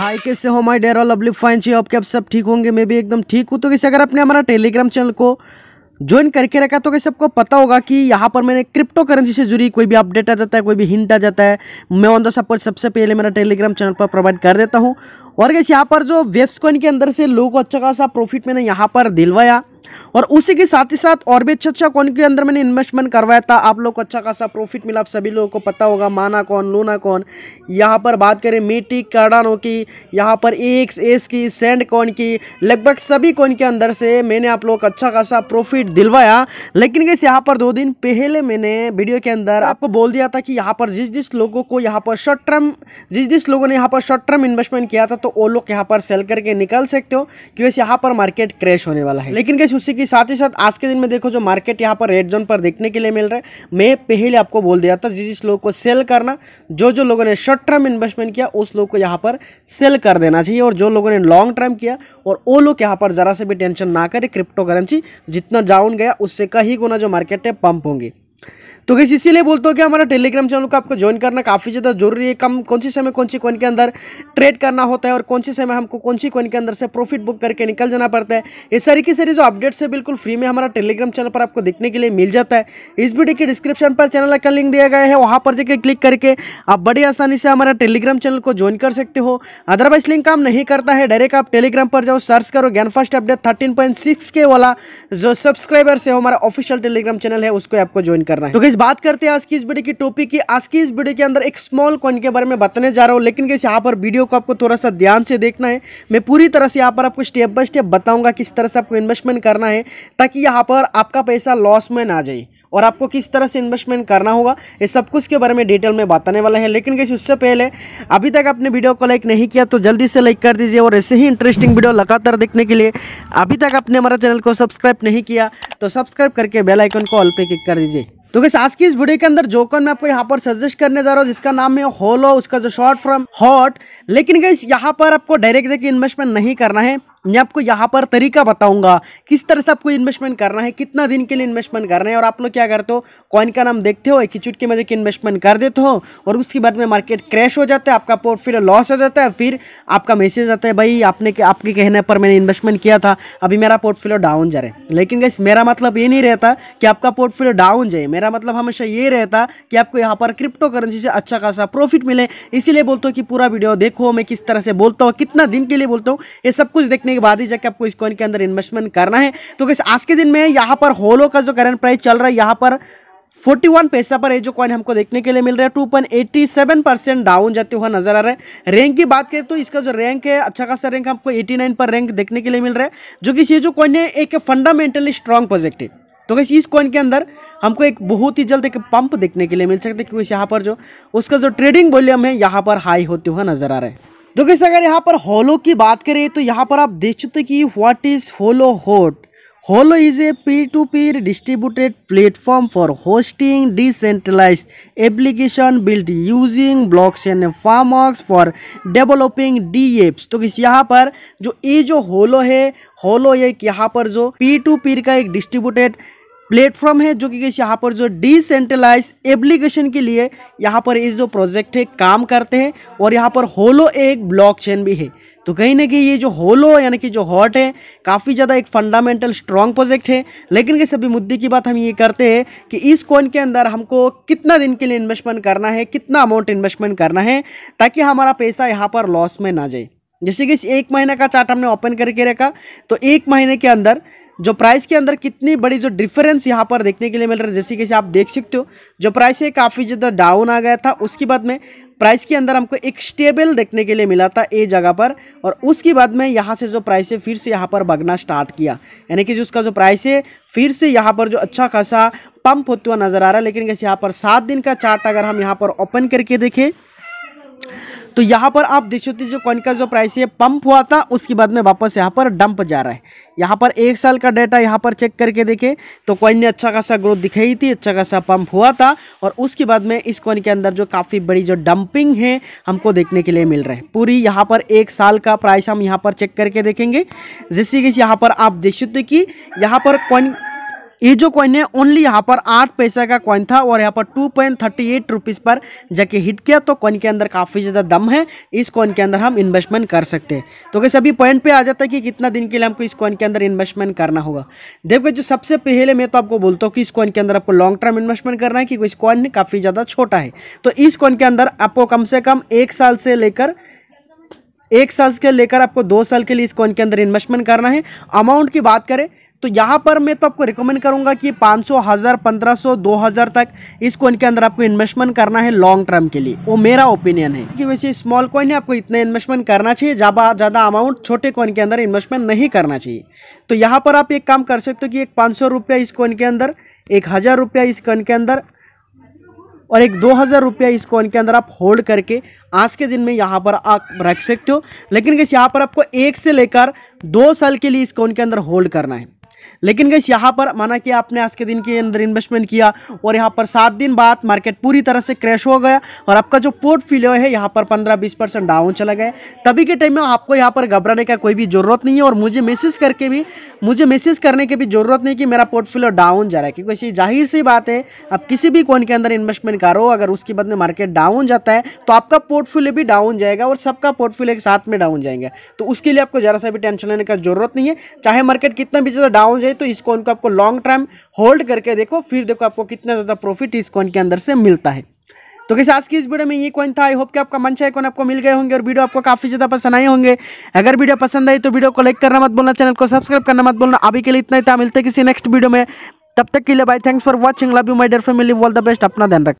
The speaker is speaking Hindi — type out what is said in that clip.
हाय कैसे हो my dear all lovely fine जी आपके आप सब ठीक होंगे मैं भी एकदम ठीक हूँ तो कैसे अगर आपने हमारा टेलीग्राम चैनल को ज्वाइन करके रखा तो कैसे आपको पता होगा कि यहाँ पर मैंने क्रिप्टो करेंसी से जुड़ी कोई भी अपडेट आ जाता है कोई भी हिंट आ जाता है मैं ऑन द सपोर्ट सबसे पहले मेरा टेलीग्राम चैनल पर प्रोवाइड कर देता हूँ और कैसे यहाँ पर जो वेब्सकॉइन के अंदर से लोगों को अच्छा खासा प्रॉफिट मैंने यहाँ पर दिलवाया और उसी के साथ ही साथ और भी अच्छा अच्छा कौन के अंदर मैंने इन्वेस्टमेंट करवाया था आप लोग को अच्छा खासा प्रॉफिट मिला आप सभी लोगों को पता होगा माना कौन लूना कौन यहाँ पर बात करें मीटी कार्डानो की यहाँ पर एक्स एस की सेंड कौन की लगभग सभी कौन के अंदर से मैंने आप लोग को अच्छा खासा प्रॉफिट दिलवाया लेकिन कैसे यहाँ पर दो दिन पहले मैंने वीडियो के अंदर आपको बोल दिया था कि यहाँ पर जिस जिस लोगों को यहाँ पर शॉर्ट टर्म जिस जिस लोगों ने यहाँ पर शॉर्ट टर्म इन्वेस्टमेंट किया था तो वो लोग यहाँ पर सेल करके निकल सकते हो क्योंकि यहाँ पर मार्केट क्रैश होने वाला है लेकिन कैसे उसी कि साथ ही साथ आज के दिन में देखो जो मार्केट यहाँ पर रेड जोन पर देखने के लिए मिल रहा है मैं पहले आपको बोल दिया था जिस जिस लोग को सेल करना जो जो लोगों ने शॉर्ट टर्म इन्वेस्टमेंट किया उस लोग को यहाँ पर सेल कर देना चाहिए और जो लोगों ने लॉन्ग टर्म किया और वो लोग यहाँ पर ज़रा से भी टेंशन ना करें क्रिप्टो करेंसी जितना डाउन गया उससे कहीं गुना जो मार्केट है पंप होंगी तो कैसे इसीलिए बोलते हो कि हमारा टेलीग्राम चैनल को आपको ज्वाइन करना काफ़ी ज़्यादा जरूरी है कम कौन सी समय कौन सी कॉइन के अंदर ट्रेड करना होता है और कौन सी समय हमको कौन सी कॉइन के अंदर से प्रॉफिट बुक करके निकल जाना पड़ता है ये सारी की सारी जो अपडेट्स है बिल्कुल फ्री में हमारा टेलीग्राम चैनल पर आपको देखने के लिए मिल जाता है इस वीडियो के डिस्क्रिप्शन पर चैनल का लिंक दिया गया है वहाँ पर जाकर क्लिक करके आप बड़ी आसानी से हमारा टेलीग्राम चैनल को ज्वाइन कर सकते हो अदरवाइज लिंक काम नहीं करता है डायरेक्ट आप टेलीग्राम पर जाओ सर्च करो ज्ञान फर्स्ट अपडेट थर्टीन के वाला जो सब्सक्राइबर्स है हमारा ऑफिशियल टेलीग्राम चैनल है उसको आपको ज्वाइन करना है तो बात करते हैं आज की इस वीडियो की टॉपिक की आज की इस वीडियो के अंदर एक स्मॉल कॉइन के बारे में बताने जा रहा हूँ लेकिन कैसे यहाँ पर वीडियो को आपको थोड़ा सा ध्यान से देखना है मैं पूरी तरह से यहाँ पर आपको स्टेप बाय स्टेप बताऊँगा किस तरह से आपको इन्वेस्टमेंट करना है ताकि यहाँ पर आपका पैसा लॉस में ना जाए और आपको किस तरह से इन्वेस्टमेंट करना होगा ये सब कुछ के बारे में डिटेल में बताने वाला है लेकिन कैसे उससे पहले अभी तक आपने वीडियो को लाइक नहीं किया तो जल्दी से लाइक कर दीजिए और ऐसे ही इंटरेस्टिंग वीडियो लगातार देखने के लिए अभी तक आपने हमारा चैनल को सब्सक्राइब नहीं किया तो सब्सक्राइब करके बेलाइकन को ऑल पे क्लिक कर दीजिए तो किस आज की इस वीडियो के अंदर जोकन मैं आपको यहाँ पर सजेस्ट करने जा रहा हूँ जिसका नाम है होलो उसका जो शॉर्ट फॉर्म हॉट लेकिन गई यहाँ पर आपको डायरेक्ट देखिए इन्वेस्टमेंट नहीं करना है मैं आपको यहाँ पर तरीका बताऊंगा किस तरह से आपको इन्वेस्टमेंट करना है कितना दिन के लिए इन्वेस्टमेंट करना है और आप लोग क्या करते हो कॉइन का नाम देखते हो एक ही चुटकी में देख इन्वेस्टमेंट कर देते हो और उसके बाद में मार्केट क्रैश हो जाता है आपका पोर्टफोलियो लॉस हो जाता है फिर आपका मैसेज आता है भाई आपने आपके कहने पर मैंने इन्वेस्टमेंट किया था अभी मेरा पोर्टफोलियो डाउन जा रहा है लेकिन गैस मेरा मतलब ये नहीं रहता कि आपका पोर्टफोलियो डाउन जाए मेरा मतलब हमेशा ये रहता कि आपको यहाँ पर क्रिप्टो करेंसी से अच्छा खासा प्रॉफिट मिले इसीलिए बोलते हो कि पूरा वीडियो देखो मैं किस तरह से बोलता हूँ कितना दिन के लिए बोलता हूँ ये सब कुछ देखने काटने के बाद ही जाके आपको इस कॉइन के अंदर इन्वेस्टमेंट करना है तो किस आज के दिन में यहाँ पर होलो का जो करंट प्राइस चल रहा है यहाँ पर 41 पैसा पर ये जो कॉइन हमको देखने के लिए मिल रहा है 2.87 परसेंट डाउन जाते हुआ नजर आ रहा है रैंक की बात करें तो इसका जो रैंक है अच्छा खासा रैंक हमको 89 पर रैंक देखने के लिए मिल रहा है जो कि ये जो कॉइन है एक फंडामेंटली स्ट्रांग प्रोजेक्ट है तो कैसे इस कॉइन के अंदर हमको एक बहुत ही जल्द एक पंप देखने के लिए मिल सकता है क्योंकि यहाँ पर जो उसका जो ट्रेडिंग वॉल्यूम है यहाँ पर हाई होते हुए नजर आ रहा है तो कैसे अगर यहाँ पर होलो की बात करें तो यहाँ पर आप देख सकते कि what is Holo HOT Holo is a P two P distributed platform for hosting decentralize application build using and farm for developing D apps तो किस यहाँ पर जो ये जो होलो है होलो एक यहाँ पर जो पी टू पी का एक डिस्ट्रीब्यूटेड प्लेटफॉर्म है जो कि यहाँ पर जो डिसेंट्रलाइज एप्लीकेशन के लिए यहाँ पर इस जो प्रोजेक्ट है काम करते हैं और यहाँ पर होलो एक ब्लॉकचेन भी है तो कहीं ना कहीं ये जो होलो यानी कि जो हॉट है काफ़ी ज़्यादा एक फंडामेंटल स्ट्रॉन्ग प्रोजेक्ट है लेकिन के सभी मुद्दे की बात हम ये करते हैं कि इस कॉइन के अंदर हमको कितना दिन के लिए इन्वेस्टमेंट करना है कितना अमाउंट इन्वेस्टमेंट करना है ताकि हमारा पैसा यहाँ पर लॉस में ना जाए जैसे कि इस एक महीने का चार्ट हमने ओपन करके रखा तो एक महीने के अंदर जो प्राइस के अंदर कितनी बड़ी जो डिफरेंस यहाँ पर देखने के लिए मिल रहा है जैसे कि आप देख सकते हो जो प्राइस है काफ़ी ज़्यादा डाउन आ गया था उसके बाद में प्राइस के अंदर हमको एक स्टेबल देखने के लिए मिला था ए जगह पर और उसके बाद में यहाँ से जो प्राइस है फिर से यहाँ पर भगना स्टार्ट किया यानी कि जो उसका जो प्राइस है फिर से यहाँ पर जो अच्छा खासा पंप होता हुआ नज़र आ रहा है लेकिन कैसे यहाँ पर सात दिन का चार्ट अगर हम यहाँ पर ओपन करके देखें तो यहाँ पर आप देख सकते जो कॉइन का जो प्राइस है पंप हुआ था उसके बाद में वापस यहाँ पर डंप जा रहा है यहाँ पर एक साल का डाटा यहाँ पर चेक करके देखे तो कॉइन ने अच्छा खासा ग्रोथ दिखाई थी अच्छा खासा पंप हुआ था और उसके बाद में इस कॉइन के अंदर जो काफ़ी बड़ी जो डंपिंग है हमको देखने के लिए मिल रहा है पूरी यहाँ पर एक साल का प्राइस हम यहाँ पर चेक करके देखेंगे जैसे कि यहाँ पर आप देख सकते कि यहाँ पर कॉइन ये जो कॉइन है ओनली यहाँ पर आठ पैसा का कॉइन था और यहाँ पर two point thirty eight rupees पर जाके हिट किया तो कॉइन के अंदर काफ़ी ज़्यादा दम है इस कॉइन के अंदर हम इन्वेस्टमेंट कर सकते हैं तो कैसे अभी पॉइंट पे आ जाता है कि कितना दिन के लिए हमको इस कॉइन के अंदर इन्वेस्टमेंट करना होगा देखो जो सबसे पहले मैं तो आपको बोलता हूँ कि इस कॉइन के अंदर आपको लॉन्ग टर्म इन्वेस्टमेंट करना है क्योंकि इस कॉइन काफ़ी ज़्यादा छोटा है तो इस कॉइन के अंदर आपको कम से कम एक साल से लेकर एक साल के लेकर आपको दो साल के लिए इस कॉइन के अंदर इन्वेस्टमेंट करना है अमाउंट की बात करें तो यहाँ पर मैं तो आपको रिकमेंड करूँगा कि 500 हज़ार 1500 हजार तक इस कॉइन के अंदर आपको इन्वेस्टमेंट करना है लॉन्ग टर्म के लिए वो मेरा ओपिनियन है कि वैसे स्मॉल कॉइन है आपको इतना इन्वेस्टमेंट करना चाहिए ज़्यादा ज़्यादा अमाउंट छोटे कॉइन के अंदर इन्वेस्टमेंट नहीं करना चाहिए तो यहाँ पर आप एक काम कर सकते हो कि एक पाँच इस कॉइन के अंदर एक हज़ार रुपया इस कॉइन के अंदर और एक दो हज़ार रुपया इस कॉइन के अंदर आप होल्ड करके आज के दिन में यहाँ पर आप रख सकते हो लेकिन कैसे यहाँ पर आपको एक से लेकर दो साल के लिए इस कॉइन के अंदर होल्ड करना है लेकिन गैस यहाँ पर माना कि आपने आज के दिन के अंदर इन्वेस्टमेंट किया और यहाँ पर सात दिन बाद मार्केट पूरी तरह से क्रैश हो गया और आपका जो पोर्टफोलियो है यहाँ पर पंद्रह बीस परसेंट डाउन चला गया तभी के टाइम में आपको यहाँ पर घबराने का कोई भी ज़रूरत नहीं है और मुझे मैसेज करके भी मुझे मैसेज करने की भी ज़रूरत नहीं कि मेरा पोर्टफोलियो डाउन जा रहा है क्योंकि जाहिर सी बात है आप किसी भी कोन के अंदर इन्वेस्टमेंट करो अगर उसके बाद में मार्केट डाउन जाता है तो आपका पोर्टफोलियो भी डाउन जाएगा और सबका पोर्टफोलियो एक साथ में डाउन जाएंगे तो उसके लिए आपको ज़रा सा भी टेंशन लेने का जरूरत नहीं है चाहे मार्केट कितना भी ज़्यादा डाउन डाउन जाए तो इस कॉइन को आपको लॉन्ग टर्म होल्ड करके देखो फिर देखो आपको कितना ज़्यादा प्रॉफिट इस कॉइन के अंदर से मिलता है तो कैसे आज की इस वीडियो में ये कॉइन था आई होप कि आपका मन चाहे कॉइन आपको मिल गए होंगे और वीडियो आपको काफी ज्यादा पसंद आए होंगे अगर वीडियो पसंद आई तो वीडियो को लाइक करना मत बोलना चैनल को सब्सक्राइब करना मत बोलना अभी के लिए इतना ही था मिलते किसी नेक्स्ट वीडियो में तब तक के लिए bye thanks for watching love you my dear family wall the best अपना ध्यान रख